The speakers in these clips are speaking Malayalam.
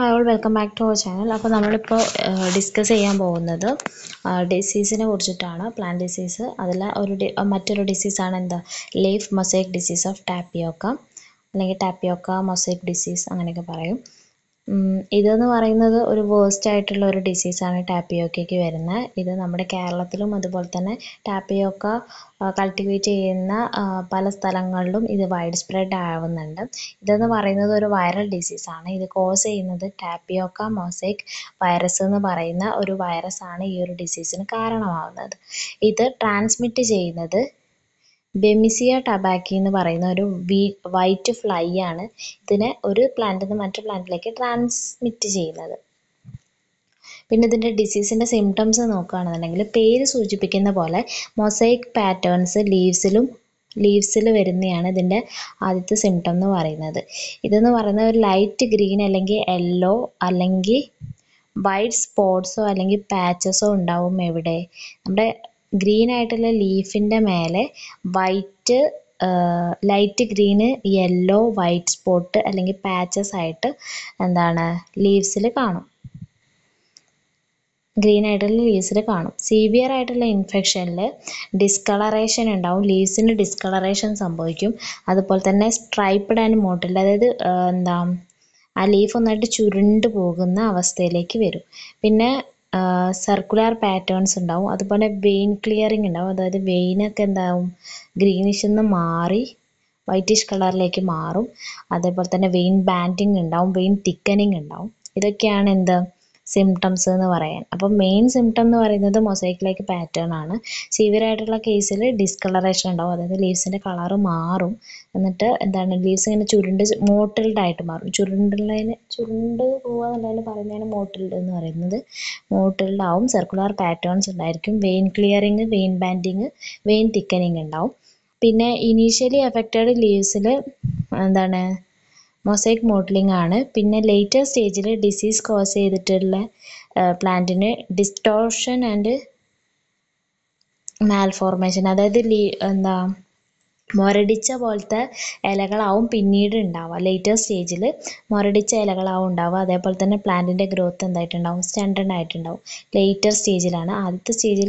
hi all welcome back to our channel അപ്പോൾ നമ്മളിപ്പോൾ ഡിസ്കസ് ചെയ്യാൻ പോകുന്നത് ഡിസീസിനെ കുറിച്ചിട്ടാണ് പ്ലാൻ ഡിസീസ് അതിൽ ഒരു മറ്റൊരു ഡിസീസാണ് എന്താ leaf mosaic disease of tapioca അല്ലെങ്കിൽ ടാപ്പിയോക്ക മൊസൈക്ക് ഡിസീസ് അങ്ങനെയൊക്കെ പറയും ഇതെന്ന് പറയുന്നത് ഒരു വേസ്റ്റ് ആയിട്ടുള്ള ഒരു ഡിസീസാണ് ടാപ്പിയോക്കയ്ക്ക് വരുന്നത് ഇത് നമ്മുടെ കേരളത്തിലും അതുപോലെ തന്നെ ടാപ്പിയോക്ക കൾട്ടിവേറ്റ് ചെയ്യുന്ന പല സ്ഥലങ്ങളിലും ഇത് വൈഡ് സ്പ്രെഡ് ആവുന്നുണ്ട് ഇതെന്ന് പറയുന്നത് ഒരു വൈറൽ ഡിസീസാണ് ഇത് കോസ് ചെയ്യുന്നത് ടാപ്പിയോക്ക മോസൈക് വൈറസ് എന്ന് പറയുന്ന ഒരു വൈറസാണ് ഈ ഒരു ഡിസീസിന് കാരണമാവുന്നത് ഇത് ട്രാൻസ്മിറ്റ് ചെയ്യുന്നത് ബെമിസിയ ടബാക്കി എന്ന് പറയുന്ന ഒരു വീ വൈറ്റ് ഫ്ലൈ ആണ് ഇതിനെ ഒരു പ്ലാന്റിൽ നിന്ന് മറ്റു പ്ലാന്റിലേക്ക് ട്രാൻസ്മിറ്റ് ചെയ്യുന്നത് പിന്നെ ഇതിൻ്റെ ഡിസീസിൻ്റെ സിംറ്റംസ് നോക്കുകയാണെന്നുണ്ടെങ്കിൽ പേര് സൂചിപ്പിക്കുന്ന പോലെ മൊസൈക്ക് പാറ്റേൺസ് ലീവ്സിലും ലീവ്സിൽ വരുന്നതാണ് ഇതിൻ്റെ ആദ്യത്തെ സിംറ്റം എന്ന് പറയുന്നത് ഇതെന്ന് പറയുന്നത് ഒരു ലൈറ്റ് ഗ്രീൻ അല്ലെങ്കിൽ യെല്ലോ അല്ലെങ്കിൽ വൈറ്റ് സ്പോട്ട്സോ അല്ലെങ്കിൽ പാച്ചസോ ഉണ്ടാവും എവിടെ നമ്മുടെ ഗ്രീൻ ആയിട്ടുള്ള ലീഫിന്റെ മേലെ white uh light green yellow white spot അല്ലെങ്കിൽ പാച്ചസ് ആയിട്ട് എന്താണ് ലീവ്സിൽ കാണും ഗ്രീൻ ആയിട്ടുള്ള ലീവ്സിൽ കാണും സീവിയർ ആയിട്ടുള്ള ഇൻഫെക്ഷനിൽ ഡിസ്കളറേഷൻ ഉണ്ടാവും ലീവ്സിന് ഡിസ്കളറേഷൻ സംഭവിക്കും അതുപോലെ തന്നെ സ്ട്രൈപ്പ്ഡ് ആൻഡ് മോട്ടിൽ അതായത് എന്താ ആ ലീഫ് ഒന്നായിട്ട് ചുരുണ്ട് പോകുന്ന അവസ്ഥയിലേക്ക് വരും പിന്നെ സർക്കുലർ പാറ്റേൺസ് ഉണ്ടാവും അതുപോലെ വെയിൻ ക്ലിയറിങ് ഉണ്ടാവും അതായത് വെയിനൊക്കെ എന്താവും ഗ്രീനിഷ് നിന്ന് മാറി വൈറ്റിഷ് കളറിലേക്ക് മാറും അതേപോലെ തന്നെ വെയിൻ ബാൻഡിങ് ഉണ്ടാവും വെയിൻ തിക്കനിങ് ഉണ്ടാവും ഇതൊക്കെയാണ് എന്ത് സിംറ്റംസ് എന്ന് പറയാൻ അപ്പം മെയിൻ സിംറ്റം എന്ന് പറയുന്നത് മൊസൈക്ക് ലൈക്ക് പാറ്റേൺ ആണ് സിവിയറായിട്ടുള്ള കേസിൽ ഡിസ്കളറേഷൻ ഉണ്ടാവും അതായത് ലീവ്സിൻ്റെ കളർ മാറും എന്നിട്ട് എന്താണ് ലീവ്സ് ഇങ്ങനെ ചുരുണ്ട് മോട്ടിൽഡായിട്ട് മാറും ചുരുണ്ടുള്ളതിന് ചുരുണ്ട് പോവുക എന്നുള്ളതിന് പറയുന്നതാണ് മോട്ടിൽഡ് എന്ന് പറയുന്നത് മോട്ടിൽഡാവും സർക്കുലർ പാറ്റേൺസ് ഉണ്ടായിരിക്കും vein clearing vein banding vein thickening ഉണ്ടാവും പിന്നെ ഇനീഷ്യലി എഫക്റ്റഡ് ലീവ്സിൽ എന്താണ് മൊസൈക്ക് മോഡലിംഗ് ആണ് പിന്നെ ലേറ്റർ സ്റ്റേജിൽ ഡിസീസ് കോസ് ചെയ്തിട്ടുള്ള പ്ലാന്റിന് ഡിസ്റ്റോർഷൻ ആൻഡ് മാൽഫോർമേഷൻ അതായത് ലീ എന്താ മുരടിച്ച പോലത്തെ ഇലകളാവും പിന്നീട് ഉണ്ടാവുക ലേറ്റർ സ്റ്റേജിൽ മുരടിച്ച ഇലകളാവും ഉണ്ടാവുക അതേപോലെ തന്നെ പ്ലാന്റിൻ്റെ ഗ്രോത്ത് എന്തായിട്ടുണ്ടാവും സ്റ്റണ്ടൺ ആയിട്ടുണ്ടാവും ലേറ്റർ സ്റ്റേജിലാണ് ആദ്യത്തെ സ്റ്റേജിൽ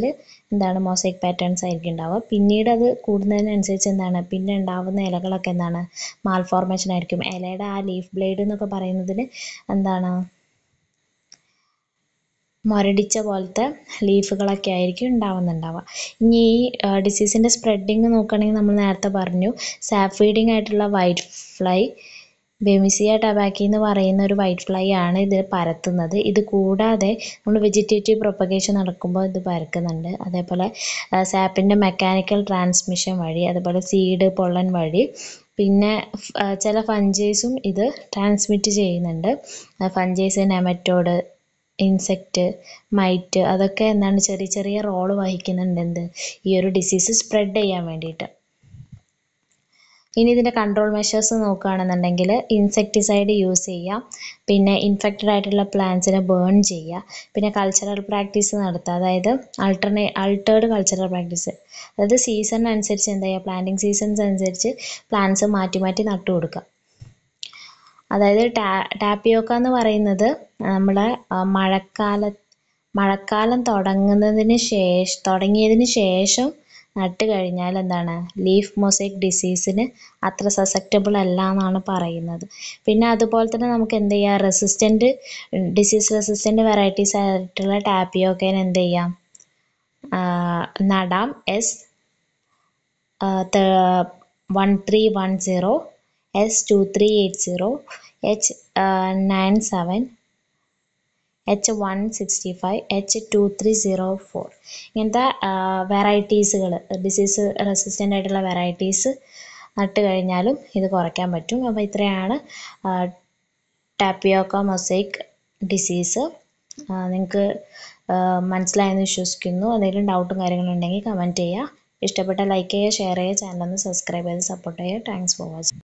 എന്താണ് മോസൈക്ക് പാറ്റേൺസ് ആയിരിക്കും ഉണ്ടാവുക പിന്നീട് അത് കൂടുന്നതിനനുസരിച്ച് എന്താണ് പിന്നെ ഉണ്ടാവുന്ന ഇലകളൊക്കെ എന്താണ് മാൽഫോർമേഷൻ ആയിരിക്കും ഇലയുടെ ആ ലീഫ് ബ്ലേഡ് എന്നൊക്കെ പറയുന്നതിന് എന്താണ് മുരടിച്ച പോലത്തെ ലീഫുകളൊക്കെ ആയിരിക്കും ഉണ്ടാവുന്നുണ്ടാവുക ഇനി ഈ ഡിസീസിൻ്റെ സ്പ്രെഡിങ് നോക്കുകയാണെങ്കിൽ നമ്മൾ നേരത്തെ പറഞ്ഞു സാഫീഡിങ് ആയിട്ടുള്ള വൈറ്റ് ഫ്ലൈ ബെമിസിയ ടബാക്കി എന്ന് പറയുന്ന ഒരു വൈറ്റ് ഫ്ലൈ ആണ് ഇത് പരത്തുന്നത് ഇത് കൂടാതെ നമ്മൾ വെജിറ്റേറ്റീവ് പ്രൊപ്പഗേഷൻ നടക്കുമ്പോൾ ഇത് പരക്കുന്നുണ്ട് അതേപോലെ സാപ്പിൻ്റെ മെക്കാനിക്കൽ ട്രാൻസ്മിഷൻ വഴി അതേപോലെ സീഡ് പൊള്ളൻ വഴി പിന്നെ ചില ഫഞ്ചൈസും ഇത് ട്രാൻസ്മിറ്റ് ചെയ്യുന്നുണ്ട് ഫഞ്ചൈസ് നെമറ്റോഡ് ഇൻസെക്റ്റ് മൈറ്റ് അതൊക്കെ എന്താണ് ചെറിയ ചെറിയ റോള് വഹിക്കുന്നുണ്ട് എന്ത് ഈ ഒരു ഡിസീസ് സ്പ്രെഡ് ചെയ്യാൻ വേണ്ടിയിട്ട് ഇനി ഇതിൻ്റെ കൺട്രോൾ മെഷേഴ്സ് നോക്കുകയാണെന്നുണ്ടെങ്കിൽ ഇൻസെക്ടിസൈഡ് യൂസ് ചെയ്യുക പിന്നെ ഇൻഫെക്റ്റഡ് ആയിട്ടുള്ള പ്ലാന്റ്സിനെ ബേൺ ചെയ്യുക പിന്നെ കൾച്ചറൽ പ്രാക്ടീസ് നടത്തുക അതായത് അൾട്ടർനേ ആൾട്ടേർഡ് കൾച്ചറൽ പ്രാക്ടീസ് അതായത് സീസൺ അനുസരിച്ച് എന്താ ചെയ്യുക പ്ലാന്റിങ് സീസൺസ് അനുസരിച്ച് പ്ലാന്റ്സ് മാറ്റി മാറ്റി നട്ടു കൊടുക്കുക അതായത് ടാ ടാപ്പിയോക്ക എന്ന് പറയുന്നത് നമ്മുടെ മഴക്കാല മഴക്കാലം തുടങ്ങുന്നതിന് ശേഷം തുടങ്ങിയതിന് ശേഷം നട്ട് കഴിഞ്ഞാൽ എന്താണ് ലീഫ് മൊസൈക്ക് ഡിസീസിന് അത്ര സസെപ്റ്റബിൾ അല്ല എന്നാണ് പറയുന്നത് പിന്നെ അതുപോലെ തന്നെ നമുക്ക് എന്ത് ചെയ്യാം റെസിസ്റ്റൻറ്റ് ഡിസീസ് റെസിസ്റ്റൻറ്റ് വെറൈറ്റീസ് ആയിട്ടുള്ള ടാപ്പിയോക്കേനെ എന്ത് ചെയ്യാം നടാം S one three one zero S two three eight zero H nine seven H one sixty five H two three zero four ഇങ്ങനത്തെ വെറൈറ്റീസുകൾ ഡിസീസ് റെസിസ്റ്റൻ്റ് ആയിട്ടുള്ള വെറൈറ്റീസ് നട്ട് കഴിഞ്ഞാലും ഇത് കുറയ്ക്കാൻ പറ്റും അപ്പോൾ ഇത്രയാണ് ടാപ്പിയോക്ക മൊസൈക്ക് ഡിസീസ് നിങ്ങൾക്ക് മനസ്സിലായെന്ന് വിശ്വസിക്കുന്നു എന്തെങ്കിലും ഡൗട്ടും കാര്യങ്ങളുണ്ടെങ്കിൽ കമൻറ്റ് ചെയ്യുക ഇഷ്ടപ്പെട്ട ലൈക്ക് ചെയ്യുക ഷെയർ ചെയ്യുക ചാനൽ ഒന്ന് സബ്സ്ക്രൈബ് ചെയ്ത് സപ്പോർട്ട് ചെയ്യുക താങ്ക്സ് ഫോർ വാച്ചിങ്